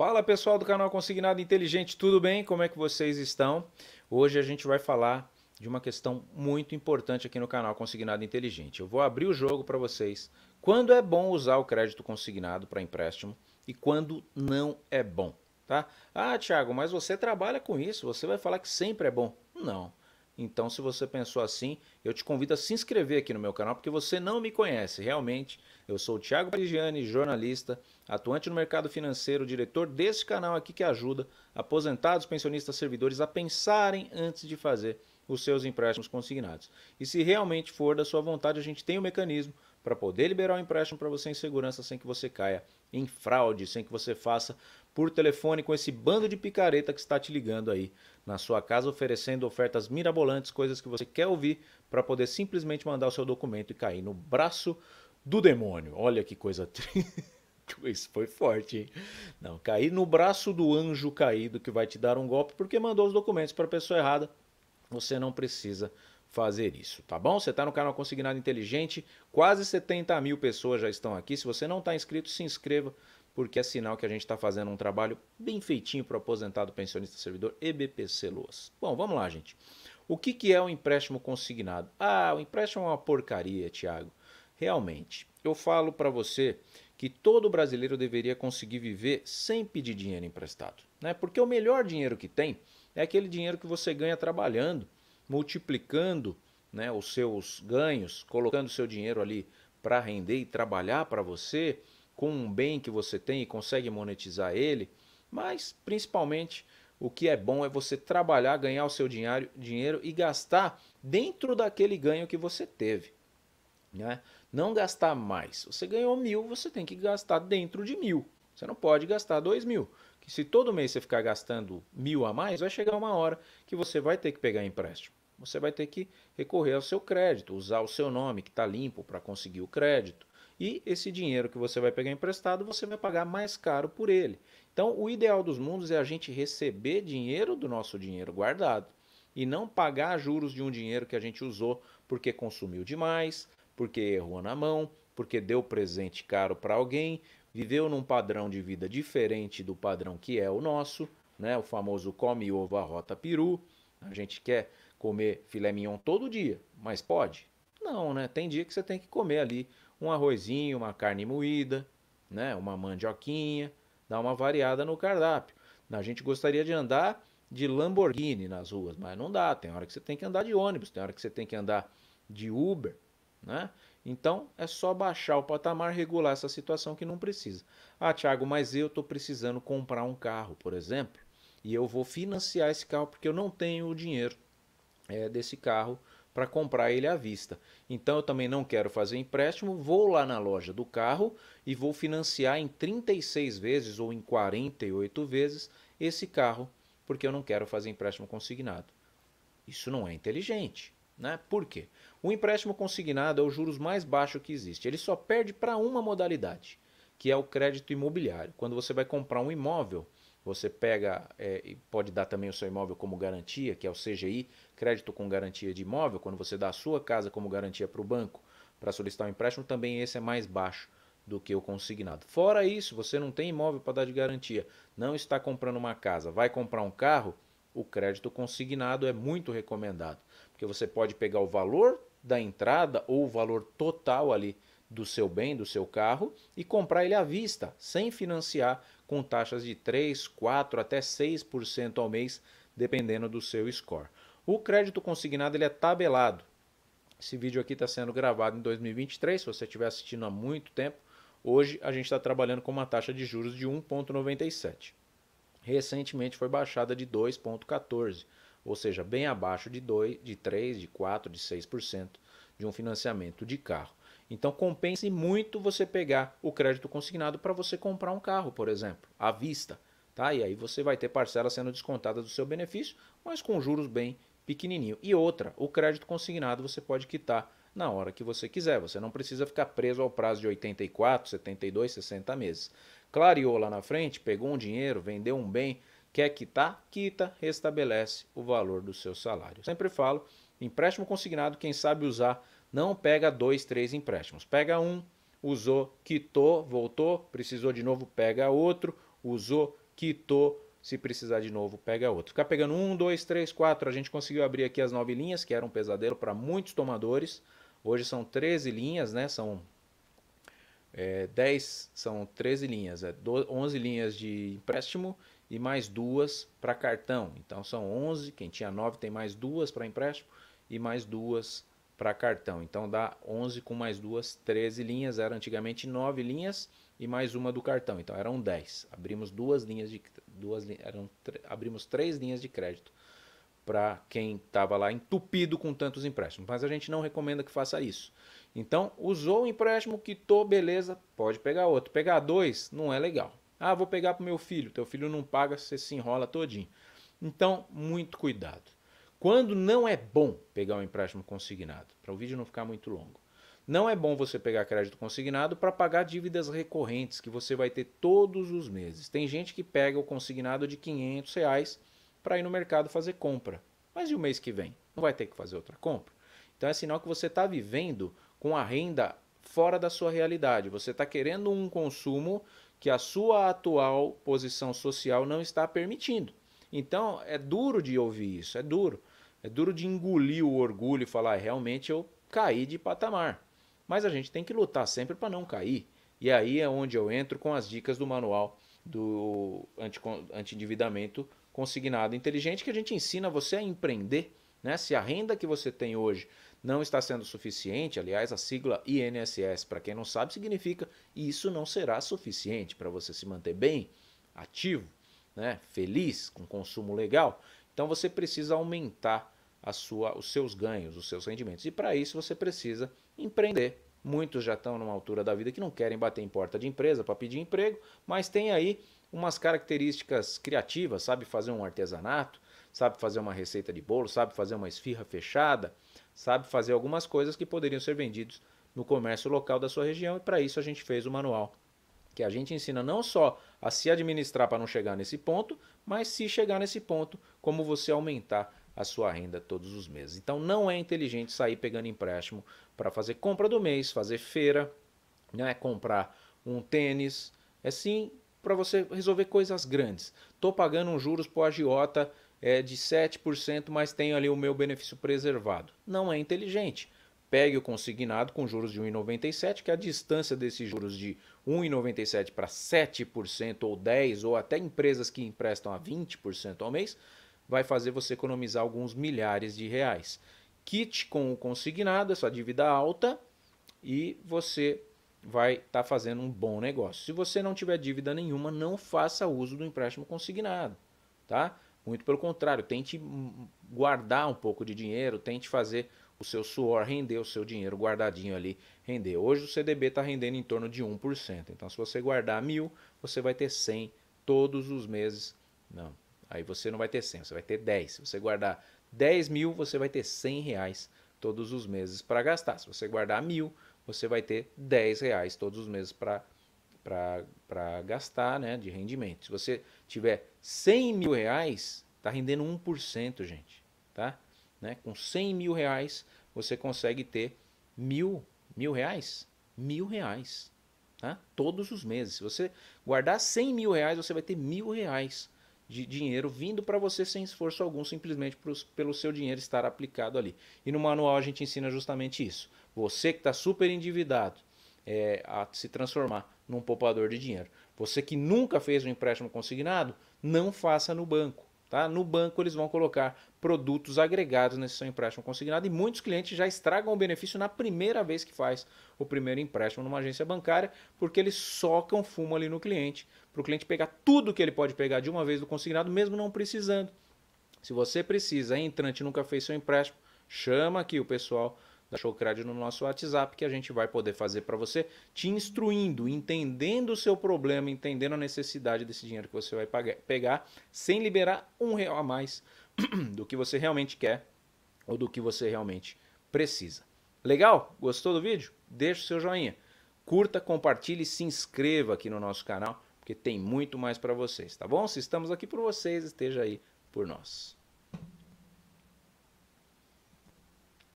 Fala pessoal do canal Consignado Inteligente, tudo bem? Como é que vocês estão? Hoje a gente vai falar de uma questão muito importante aqui no canal Consignado Inteligente. Eu vou abrir o jogo para vocês. Quando é bom usar o crédito consignado para empréstimo e quando não é bom, tá? Ah, Thiago, mas você trabalha com isso, você vai falar que sempre é bom. Não, então, se você pensou assim, eu te convido a se inscrever aqui no meu canal, porque você não me conhece realmente. Eu sou o Thiago Parigiani, jornalista, atuante no mercado financeiro, diretor desse canal aqui que ajuda aposentados, pensionistas, servidores a pensarem antes de fazer os seus empréstimos consignados. E se realmente for da sua vontade, a gente tem o um mecanismo para poder liberar o um empréstimo para você em segurança sem que você caia em fraude, sem que você faça por telefone com esse bando de picareta que está te ligando aí na sua casa, oferecendo ofertas mirabolantes, coisas que você quer ouvir, para poder simplesmente mandar o seu documento e cair no braço do demônio. Olha que coisa triste. Isso foi forte, hein? Não, cair no braço do anjo caído que vai te dar um golpe porque mandou os documentos para a pessoa errada. Você não precisa fazer isso, tá bom? Você está no canal Consignado Inteligente, quase 70 mil pessoas já estão aqui. Se você não está inscrito, se inscreva, porque é sinal que a gente está fazendo um trabalho bem feitinho para o aposentado pensionista servidor EBPC Loas. Bom, vamos lá, gente. O que, que é o um empréstimo consignado? Ah, o empréstimo é uma porcaria, Tiago. Realmente, eu falo para você que todo brasileiro deveria conseguir viver sem pedir dinheiro emprestado, né? Porque o melhor dinheiro que tem é aquele dinheiro que você ganha trabalhando, multiplicando né, os seus ganhos, colocando seu dinheiro ali para render e trabalhar para você com um bem que você tem e consegue monetizar ele, mas principalmente o que é bom é você trabalhar, ganhar o seu dinheiro, dinheiro e gastar dentro daquele ganho que você teve. Né? Não gastar mais. Você ganhou mil, você tem que gastar dentro de mil. Você não pode gastar dois mil. Que se todo mês você ficar gastando mil a mais, vai chegar uma hora que você vai ter que pegar empréstimo. Você vai ter que recorrer ao seu crédito, usar o seu nome que está limpo para conseguir o crédito e esse dinheiro que você vai pegar emprestado, você vai pagar mais caro por ele. Então, o ideal dos mundos é a gente receber dinheiro do nosso dinheiro guardado e não pagar juros de um dinheiro que a gente usou porque consumiu demais, porque errou na mão, porque deu presente caro para alguém, viveu num padrão de vida diferente do padrão que é o nosso, né? O famoso come ovo rota peru. A gente quer comer filé mignon todo dia, mas pode? Não, né? Tem dia que você tem que comer ali um arrozinho, uma carne moída, né? uma mandioquinha, dá uma variada no cardápio. A gente gostaria de andar de Lamborghini nas ruas, mas não dá. Tem hora que você tem que andar de ônibus, tem hora que você tem que andar de Uber, né? Então é só baixar o patamar, regular essa situação que não precisa. Ah, Thiago, mas eu estou precisando comprar um carro, por exemplo, e eu vou financiar esse carro porque eu não tenho o dinheiro é, desse carro para comprar ele à vista. Então eu também não quero fazer empréstimo, vou lá na loja do carro e vou financiar em 36 vezes ou em 48 vezes esse carro, porque eu não quero fazer empréstimo consignado. Isso não é inteligente, né? Por quê? O empréstimo consignado é o juros mais baixo que existe. Ele só perde para uma modalidade, que é o crédito imobiliário. Quando você vai comprar um imóvel, você pega é, e pode dar também o seu imóvel como garantia, que é o CGI, crédito com garantia de imóvel, quando você dá a sua casa como garantia para o banco para solicitar um empréstimo, também esse é mais baixo do que o consignado. Fora isso, você não tem imóvel para dar de garantia, não está comprando uma casa, vai comprar um carro, o crédito consignado é muito recomendado, porque você pode pegar o valor da entrada ou o valor total ali do seu bem, do seu carro, e comprar ele à vista, sem financiar, com taxas de 3, 4 até 6% ao mês, dependendo do seu score. O crédito consignado ele é tabelado. Esse vídeo aqui está sendo gravado em 2023, se você estiver assistindo há muito tempo. Hoje a gente está trabalhando com uma taxa de juros de 1,97. Recentemente foi baixada de 2,14, ou seja, bem abaixo de, 2, de 3, de 4, de 6% de um financiamento de carro. Então compense muito você pegar o crédito consignado para você comprar um carro, por exemplo, à vista. Tá? E aí você vai ter parcela sendo descontada do seu benefício, mas com juros bem pequenininho. E outra, o crédito consignado você pode quitar na hora que você quiser. Você não precisa ficar preso ao prazo de 84, 72, 60 meses. Clareou lá na frente, pegou um dinheiro, vendeu um bem, quer quitar? Quita, restabelece o valor do seu salário. Sempre falo, empréstimo consignado, quem sabe usar não pega dois, três empréstimos. Pega um, usou, quitou, voltou, precisou de novo, pega outro, usou, quitou, se precisar de novo, pega outro. Ficar pegando um, dois, três, quatro. A gente conseguiu abrir aqui as nove linhas, que era um pesadelo para muitos tomadores. Hoje são 13 linhas, né? São é, 10, são 13 linhas, é, 12, 11 linhas de empréstimo e mais duas para cartão. Então são 11, quem tinha 9 tem mais duas para empréstimo e mais duas para cartão. Então dá 11 com mais duas, 13 linhas. Era antigamente 9 linhas e mais uma do cartão. Então eram 10. Abrimos duas linhas de duas eram abrimos três linhas de crédito para quem estava lá entupido com tantos empréstimos. Mas a gente não recomenda que faça isso. Então, usou o empréstimo, quitou, beleza, pode pegar outro. Pegar dois não é legal. Ah, vou pegar para o meu filho. Teu filho não paga, você se enrola todinho. Então, muito cuidado. Quando não é bom pegar um empréstimo consignado, para o vídeo não ficar muito longo. Não é bom você pegar crédito consignado para pagar dívidas recorrentes que você vai ter todos os meses. Tem gente que pega o consignado de 500 reais para ir no mercado fazer compra. Mas e o mês que vem? Não vai ter que fazer outra compra? Então é sinal que você está vivendo com a renda fora da sua realidade. Você está querendo um consumo que a sua atual posição social não está permitindo. Então é duro de ouvir isso, é duro. É duro de engolir o orgulho e falar, ah, realmente eu caí de patamar. Mas a gente tem que lutar sempre para não cair. E aí é onde eu entro com as dicas do manual do anti-endividamento consignado inteligente, que a gente ensina você a empreender. Né? Se a renda que você tem hoje não está sendo suficiente, aliás, a sigla INSS, para quem não sabe, significa isso não será suficiente para você se manter bem, ativo, né? feliz, com consumo legal. Então você precisa aumentar a sua, os seus ganhos, os seus rendimentos. E para isso você precisa empreender. Muitos já estão numa altura da vida que não querem bater em porta de empresa para pedir emprego, mas tem aí umas características criativas, sabe fazer um artesanato, sabe fazer uma receita de bolo, sabe fazer uma esfirra fechada, sabe fazer algumas coisas que poderiam ser vendidos no comércio local da sua região e para isso a gente fez o manual que a gente ensina não só a se administrar para não chegar nesse ponto, mas se chegar nesse ponto, como você aumentar a sua renda todos os meses. Então não é inteligente sair pegando empréstimo para fazer compra do mês, fazer feira, né, comprar um tênis. É sim para você resolver coisas grandes. Estou pagando um juros por agiota é, de 7%, mas tenho ali o meu benefício preservado. Não é inteligente pegue o consignado com juros de 1,97, que a distância desses juros de 1,97 para 7% ou 10% ou até empresas que emprestam a 20% ao mês, vai fazer você economizar alguns milhares de reais. Kit com o consignado, essa dívida alta, e você vai estar tá fazendo um bom negócio. Se você não tiver dívida nenhuma, não faça uso do empréstimo consignado, tá? Muito pelo contrário, tente guardar um pouco de dinheiro, tente fazer o seu suor rendeu, o seu dinheiro guardadinho ali rendeu. Hoje o CDB está rendendo em torno de 1%. Então, se você guardar mil, você vai ter 100 todos os meses. Não, aí você não vai ter 100, você vai ter 10. Se você guardar 10 mil, você vai ter 100 reais todos os meses para gastar. Se você guardar mil, você vai ter 10 reais todos os meses para para gastar né, de rendimento. Se você tiver 100 mil reais, está rendendo 1%, gente. Tá? Né? Com 100 mil reais, você consegue ter mil, mil reais? Mil reais. Tá? Todos os meses. Se você guardar 100 mil reais, você vai ter mil reais de dinheiro vindo para você sem esforço algum, simplesmente pros, pelo seu dinheiro estar aplicado ali. E no manual a gente ensina justamente isso. Você que está super endividado é, a se transformar num poupador de dinheiro. Você que nunca fez um empréstimo consignado, não faça no banco. Tá? No banco eles vão colocar produtos agregados nesse seu empréstimo consignado e muitos clientes já estragam o benefício na primeira vez que faz o primeiro empréstimo numa agência bancária, porque eles socam fumo ali no cliente, para o cliente pegar tudo que ele pode pegar de uma vez do consignado, mesmo não precisando. Se você precisa, é entrante nunca fez seu empréstimo, chama aqui o pessoal da Showcred no nosso WhatsApp que a gente vai poder fazer para você, te instruindo, entendendo o seu problema, entendendo a necessidade desse dinheiro que você vai pagar, pegar, sem liberar um real a mais do que você realmente quer ou do que você realmente precisa. Legal? Gostou do vídeo? Deixe o seu joinha. Curta, compartilhe e se inscreva aqui no nosso canal, porque tem muito mais para vocês, tá bom? Se estamos aqui por vocês, esteja aí por nós.